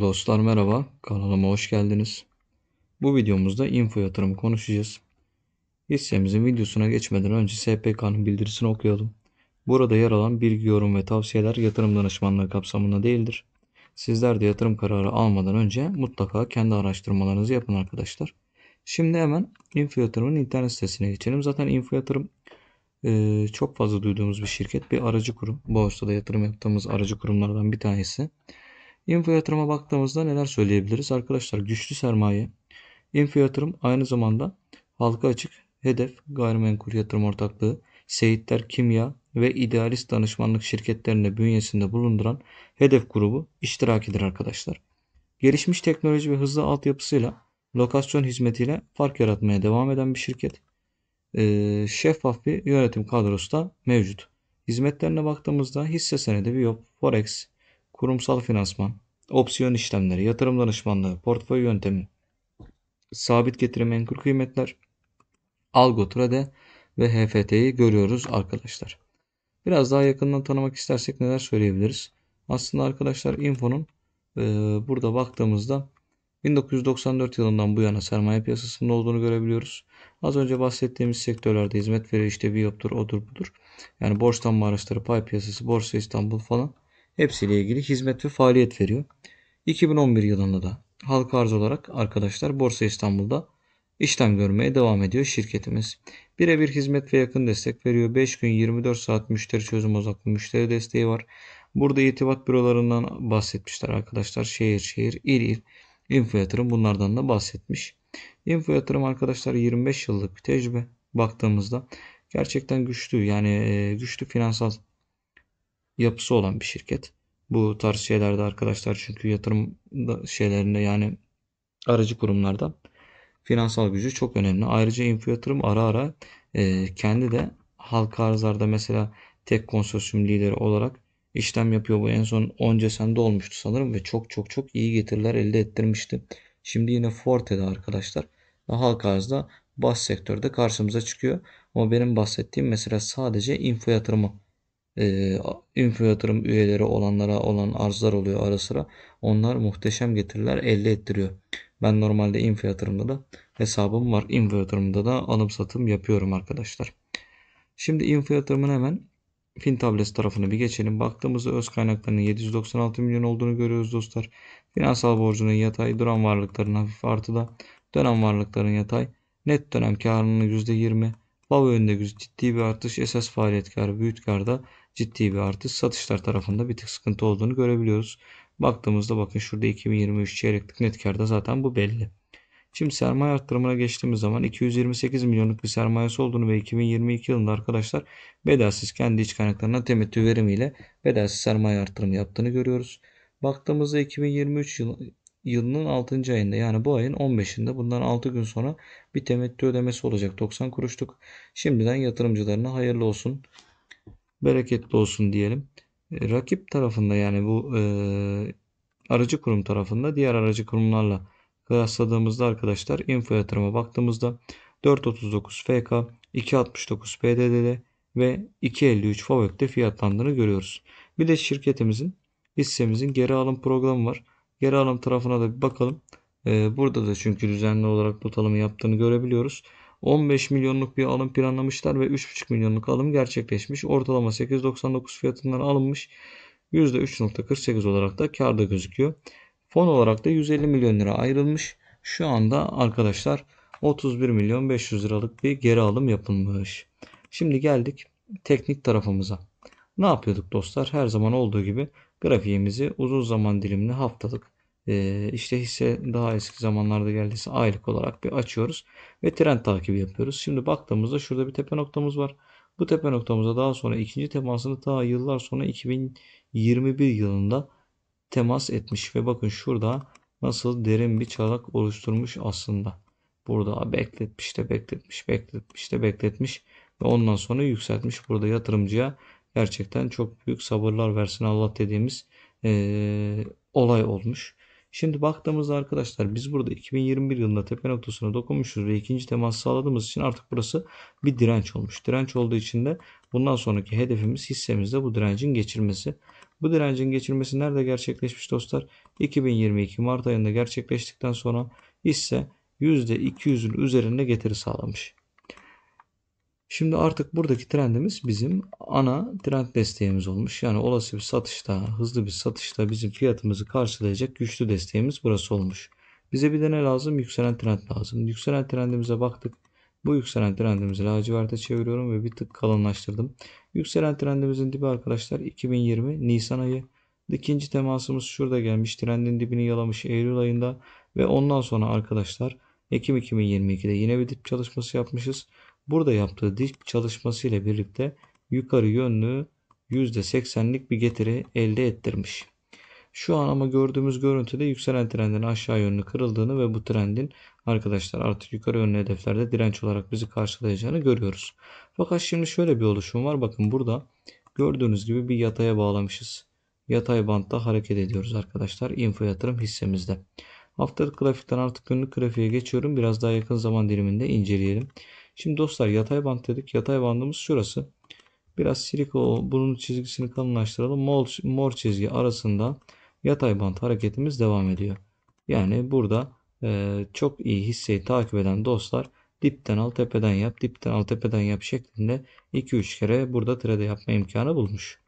Dostlar merhaba, kanalıma hoş geldiniz. Bu videomuzda info yatırımı konuşacağız. Hissemizin videosuna geçmeden önce SPK'nın bildirisini okuyalım. Burada yer alan bilgi, yorum ve tavsiyeler yatırım danışmanlığı kapsamında değildir. Sizler de yatırım kararı almadan önce mutlaka kendi araştırmalarınızı yapın arkadaşlar. Şimdi hemen info yatırımın internet sitesine geçelim. Zaten info yatırım e, çok fazla duyduğumuz bir şirket, bir aracı kurum. Borsada yatırım yaptığımız aracı kurumlardan bir tanesi. Info yatırıma baktığımızda neler söyleyebiliriz? Arkadaşlar güçlü sermaye. Info yatırım aynı zamanda halka açık hedef gayrimenkul yatırım ortaklığı, Seyitler Kimya ve idealist Danışmanlık şirketlerine bünyesinde bulunduran hedef grubu iştirakidir arkadaşlar. Gelişmiş teknoloji ve hızlı altyapısıyla lokasyon hizmetiyle fark yaratmaya devam eden bir şirket. Ee, şeffaf bir yönetim kadrosu da mevcut. Hizmetlerine baktığımızda hisse senedi, biyo, forex, kurumsal finansman, opsiyon işlemleri, yatırım danışmanlığı, portföy yöntemi, sabit getiri menkul kıymetler, algo trade ve HFT'yi görüyoruz arkadaşlar. Biraz daha yakından tanımak istersek neler söyleyebiliriz? Aslında arkadaşlar infonun e, burada baktığımızda 1994 yılından bu yana sermaye piyasasında olduğunu görebiliyoruz. Az önce bahsettiğimiz sektörlerde hizmet veri işte Viyop'tur, odur budur. Yani borç tanma araçları, pay piyasası, borsa İstanbul falan hepsiyle ilgili hizmet ve faaliyet veriyor. 2011 yılında da halka arz olarak arkadaşlar Borsa İstanbul'da işlem görmeye devam ediyor şirketimiz. Birebir hizmet ve yakın destek veriyor. 5 gün 24 saat müşteri çözüm odaklı müşteri desteği var. Burada irtibat bürolarından bahsetmişler arkadaşlar. Şehir şehir, il il. Info yatırım bunlardan da bahsetmiş. Info yatırım arkadaşlar 25 yıllık bir tecrübe baktığımızda gerçekten güçlü yani e, güçlü finansal yapısı olan bir şirket. Bu tarz şeylerde arkadaşlar çünkü yatırım şeylerinde yani aracı kurumlarda finansal gücü çok önemli. Ayrıca info yatırım ara ara e, kendi de halka arzlarda mesela tek konsorsiyum lideri olarak işlem yapıyor. Bu en son 10 sende olmuştu sanırım ve çok çok çok iyi getiriler elde ettirmişti. Şimdi yine Forte'de arkadaşlar halka arzda bas sektörde karşımıza çıkıyor. Ama benim bahsettiğim mesela sadece info yatırımı e, ee, info üyeleri olanlara olan arzlar oluyor ara sıra. Onlar muhteşem getiriler elde ettiriyor. Ben normalde info da hesabım var. Info da alım satım yapıyorum arkadaşlar. Şimdi info yatırımın hemen Fintables tarafını bir geçelim. Baktığımızda öz kaynaklarının 796 milyon olduğunu görüyoruz dostlar. Finansal borcunun yatay, duran varlıkların hafif artıda, dönem varlıkların yatay, net dönem karının %20, BAV önünde ciddi bir artış, esas faaliyet karı, büyüt karda ciddi bir artış. Satışlar tarafında bir tık sıkıntı olduğunu görebiliyoruz. Baktığımızda bakın şurada 2023 çeyreklik net karda zaten bu belli. Şimdi sermaye arttırımına geçtiğimiz zaman 228 milyonluk bir sermayesi olduğunu ve 2022 yılında arkadaşlar bedelsiz kendi iç kaynaklarına temettü verimiyle bedelsiz sermaye arttırımı yaptığını görüyoruz. Baktığımızda 2023 yıl, yılının 6. ayında yani bu ayın 15'inde bundan 6 gün sonra bir temettü ödemesi olacak 90 kuruşluk. Şimdiden yatırımcılarına hayırlı olsun bereketli olsun diyelim. E, rakip tarafında yani bu e, aracı kurum tarafında diğer aracı kurumlarla kıyasladığımızda arkadaşlar info yatırıma baktığımızda 4.39 FK, 2.69 PDD'de ve 2.53 FAVÖK'te fiyatlandığını görüyoruz. Bir de şirketimizin hissemizin geri alım programı var. Geri alım tarafına da bir bakalım. E, burada da çünkü düzenli olarak bu yaptığını görebiliyoruz. 15 milyonluk bir alım planlamışlar ve 3,5 milyonluk alım gerçekleşmiş. Ortalama 8.99 fiyatından alınmış. %3.48 olarak da karda gözüküyor. Fon olarak da 150 milyon lira ayrılmış. Şu anda arkadaşlar 31 milyon 500 liralık bir geri alım yapılmış. Şimdi geldik teknik tarafımıza. Ne yapıyorduk dostlar? Her zaman olduğu gibi grafiğimizi uzun zaman dilimli haftalık e, işte hisse daha eski zamanlarda geldiyse aylık olarak bir açıyoruz ve trend takibi yapıyoruz. Şimdi baktığımızda şurada bir tepe noktamız var. Bu tepe noktamıza daha sonra ikinci temasını daha yıllar sonra 2021 yılında temas etmiş ve bakın şurada nasıl derin bir çalak oluşturmuş aslında. Burada bekletmiş de bekletmiş, bekletmiş de bekletmiş ve ondan sonra yükseltmiş. Burada yatırımcıya gerçekten çok büyük sabırlar versin Allah dediğimiz e, olay olmuş. Şimdi baktığımızda arkadaşlar biz burada 2021 yılında tepe noktasına dokunmuşuz ve ikinci temas sağladığımız için artık burası bir direnç olmuş. Direnç olduğu için de bundan sonraki hedefimiz hissemizde bu direncin geçirmesi. Bu direncin geçirmesi nerede gerçekleşmiş dostlar? 2022 Mart ayında gerçekleştikten sonra hisse %200'ün üzerinde getiri sağlamış. Şimdi artık buradaki trendimiz bizim ana trend desteğimiz olmuş. Yani olası bir satışta, hızlı bir satışta bizim fiyatımızı karşılayacak güçlü desteğimiz burası olmuş. Bize bir de ne lazım? Yükselen trend lazım. Yükselen trendimize baktık. Bu yükselen trendimizi laciverte çeviriyorum ve bir tık kalınlaştırdım. Yükselen trendimizin dibi arkadaşlar 2020 Nisan ayı. İkinci temasımız şurada gelmiş. Trendin dibini yalamış Eylül ayında ve ondan sonra arkadaşlar Ekim 2022'de yine bir dip çalışması yapmışız. Burada yaptığı diş çalışması ile birlikte yukarı yönlü %80'lik bir getiri elde ettirmiş. Şu an ama gördüğümüz görüntüde yükselen trendin aşağı yönlü kırıldığını ve bu trendin arkadaşlar artık yukarı yönlü hedeflerde direnç olarak bizi karşılayacağını görüyoruz. Fakat şimdi şöyle bir oluşum var. Bakın burada gördüğünüz gibi bir yataya bağlamışız. Yatay bantta hareket ediyoruz arkadaşlar. Info yatırım hissemizde. Haftalık grafikten artık günlük grafiğe geçiyorum. Biraz daha yakın zaman diliminde inceleyelim. Şimdi dostlar yatay bant dedik. Yatay bandımız şurası. Biraz silikon bunun çizgisini kalınlaştıralım. Mor, mor çizgi arasında yatay bant hareketimiz devam ediyor. Yani burada e, çok iyi hisseyi takip eden dostlar dipten al tepeden yap, dipten al tepeden yap şeklinde 2-3 kere burada trade yapma imkanı bulmuş.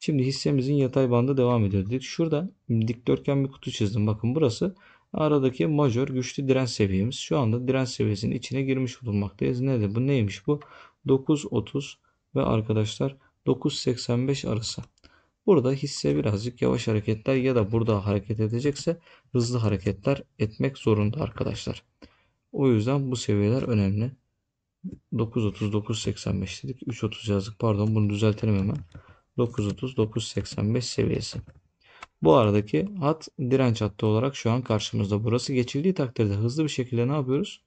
Şimdi hissemizin yatay bandı devam ediyor dedik. Şurada dikdörtgen bir kutu çizdim. Bakın burası aradaki majör güçlü direnç seviyemiz şu anda direnç seviyesinin içine girmiş bulunmaktayız. Nedir bu? Neymiş bu? 9.30 ve arkadaşlar 9.85 arası. Burada hisse birazcık yavaş hareketler ya da burada hareket edecekse hızlı hareketler etmek zorunda arkadaşlar. O yüzden bu seviyeler önemli. 9.30 9.85 dedik. 3.30 yazdık. Pardon bunu düzeltelim hemen. 9.30 9.85 seviyesi. Bu aradaki hat direnç hattı olarak şu an karşımızda. Burası geçildiği takdirde hızlı bir şekilde ne yapıyoruz?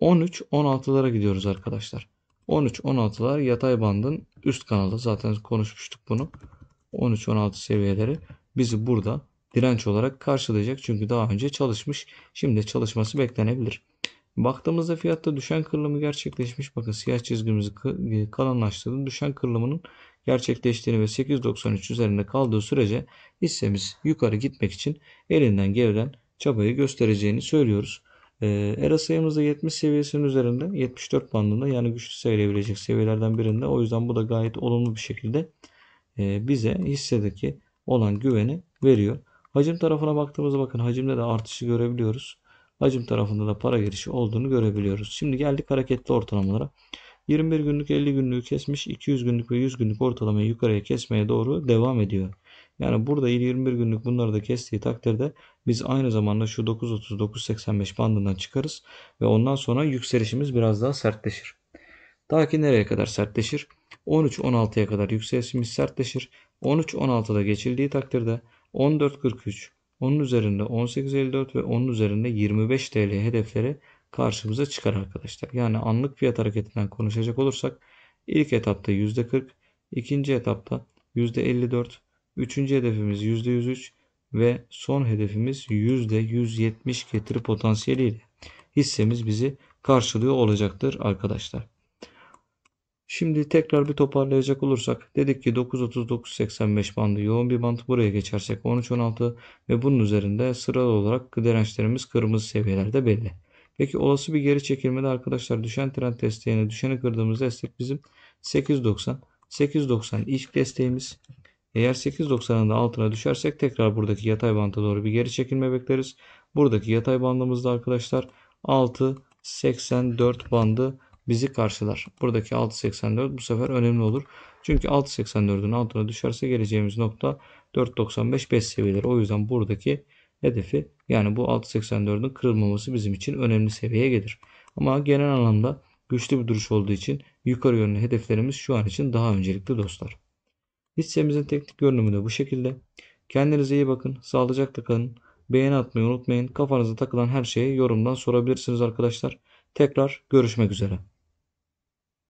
13-16'lara gidiyoruz arkadaşlar. 13-16'lar yatay bandın üst kanalı. Zaten konuşmuştuk bunu. 13-16 seviyeleri bizi burada direnç olarak karşılayacak. Çünkü daha önce çalışmış. Şimdi çalışması beklenebilir. Baktığımızda fiyatta düşen kırılımı gerçekleşmiş. Bakın siyah çizgimizi kalınlaştırdı. Düşen kırılımının gerçekleştiğini ve 8.93 üzerinde kaldığı sürece hissemiz yukarı gitmek için elinden gelen çabayı göstereceğini söylüyoruz. E, ERA sayımızda 70 seviyesinin üzerinde 74 bandında yani güçlü sayılabilecek seviyelerden birinde. O yüzden bu da gayet olumlu bir şekilde e, bize hissedeki olan güveni veriyor. Hacim tarafına baktığımızda bakın hacimde de artışı görebiliyoruz. Hacim tarafında da para girişi olduğunu görebiliyoruz. Şimdi geldik hareketli ortalamalara. 21 günlük 50 günlüğü kesmiş 200 günlük ve 100 günlük ortalamayı yukarıya kesmeye doğru devam ediyor. Yani burada 21 günlük bunları da kestiği takdirde biz aynı zamanda şu 9.30-9.85 bandından çıkarız ve ondan sonra yükselişimiz biraz daha sertleşir. Ta ki nereye kadar sertleşir? 13-16'ya kadar yükselişimiz sertleşir. 13-16'da geçildiği takdirde 14.43, onun üzerinde 18.54 ve onun üzerinde 25 TL hedefleri karşımıza çıkar arkadaşlar. Yani anlık fiyat hareketinden konuşacak olursak ilk etapta %40, ikinci etapta %54, üçüncü hedefimiz %103 ve son hedefimiz %170 getiri potansiyeliyle hissemiz bizi karşılıyor olacaktır arkadaşlar. Şimdi tekrar bir toparlayacak olursak dedik ki 9.39.85 bandı yoğun bir band buraya geçersek 13.16 ve bunun üzerinde sıralı olarak dirençlerimiz kırmızı seviyelerde belli. Peki olası bir geri çekilmede arkadaşlar düşen trend desteğine düşeni kırdığımız destek bizim 8.90. 8.90 ilk desteğimiz. Eğer 8.90'ın da altına düşersek tekrar buradaki yatay banta doğru bir geri çekilme bekleriz. Buradaki yatay bandımızda arkadaşlar 6.84 bandı bizi karşılar. Buradaki 6.84 bu sefer önemli olur. Çünkü 6.84'ün altına düşerse geleceğimiz nokta 4.95-5 seviyeleri. O yüzden buradaki hedefi yani bu 6.84'ün kırılmaması bizim için önemli seviyeye gelir. Ama genel anlamda güçlü bir duruş olduğu için yukarı yönlü hedeflerimiz şu an için daha öncelikli dostlar. Hissemizin teknik görünümü de bu şekilde. Kendinize iyi bakın. Sağlıcakla kalın. Beğeni atmayı unutmayın. Kafanıza takılan her şeyi yorumdan sorabilirsiniz arkadaşlar. Tekrar görüşmek üzere.